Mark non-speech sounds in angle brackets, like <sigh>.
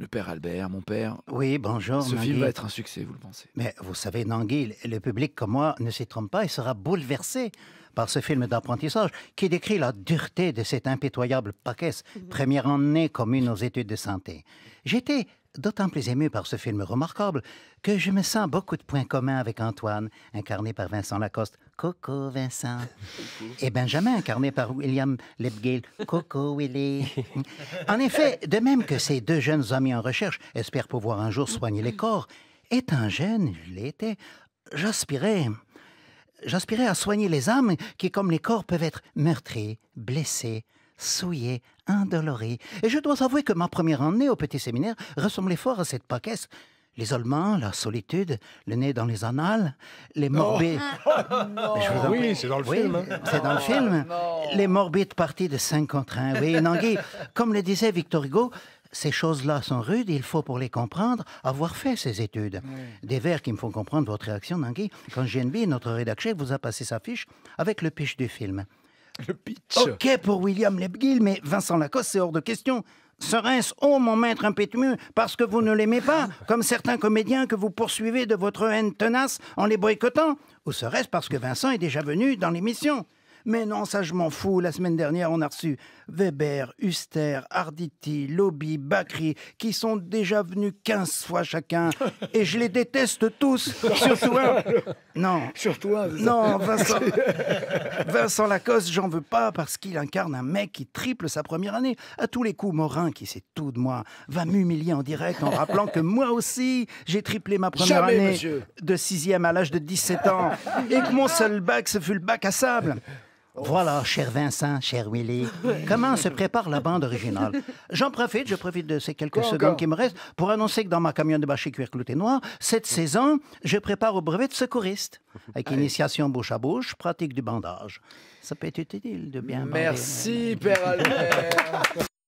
le père Albert, mon père. Oui, bonjour. Ce film va être un succès, vous le pensez Mais vous savez, Nangui, le public comme moi ne s'y trompe pas, et sera bouleversé par ce film d'apprentissage qui décrit la dureté de cette impitoyable paquesse, mhm. première année commune aux études de santé. J'étais d'autant plus ému par ce film remarquable que je me sens beaucoup de points communs avec Antoine, incarné par Vincent Lacoste. Coco Vincent. Mhm. et Benjamin, incarné par William Lipgill. Coco Willy. en effet, de même que ces deux jeunes amis en recherche espèrent pouvoir un jour soigner les corps, étant jeune, je l'étais, j'aspirais j'aspirais à soigner les âmes qui, comme les corps, peuvent être meurtries, blessées, souillé, indolori. Et je dois avouer que ma première année au petit séminaire ressemblait fort à cette paquesse. L'isolement, la solitude, le nez dans les annales, les oh. morbides. Ah. <laughs> Oh. oui, c'est dans le film. Hein. C'est dans le oh. film. les morbides parties de 5 contre 1. Oui, Nangui, comme le disait Victor Hugo, ces choses-là sont rudes, il faut pour les comprendre avoir fait ces études. Des vers qui me font comprendre votre réaction, Nangui, quand GNB, notre rédacteur, vous a passé sa fiche avec le pitch du film. <laughs> Le pitch. OK pour William Lebguil, mais Vincent Lacoste, c'est hors de question. Serait-ce, oh mon maître impétueux, parce que vous ne l'aimez pas, <laughs> comme certains comédiens que vous poursuivez de votre haine tenace en les boycottant Ou serait-ce parce que Vincent est déjà venu dans l'émission mais non, ça je m'en fous. La semaine dernière, on a reçu Weber, Huster, Arditi, Lobby, Bakri, qui sont déjà venus 15 fois chacun. <laughs> Et je les déteste tous. Surtout un. Non. Surtout un. Non, <laughs> Vincent, Lacoste, j'en veux pas parce qu'il incarne un mec qui triple sa première année. À tous les coups, Morin, qui sait tout de moi, va m'humilier en direct en rappelant que moi aussi, j'ai triplé ma première année de 6 à l'âge de 17 ans et que mon seul bac, ce fut le bac à sable. Voilà, cher Vincent, cher Willy, <laughs> comment se prépare la bande originale? J'en profite, je profite de ces quelques secondes qui me restent pour annoncer que dans ma camionne de bâcher cuir clouté noir, cette saison, je prépare au brevet de secouriste avec initiation bouche à bouche, pratique du bandage. Ça peut être utile de bien. Merci, Père Albert. <laughs>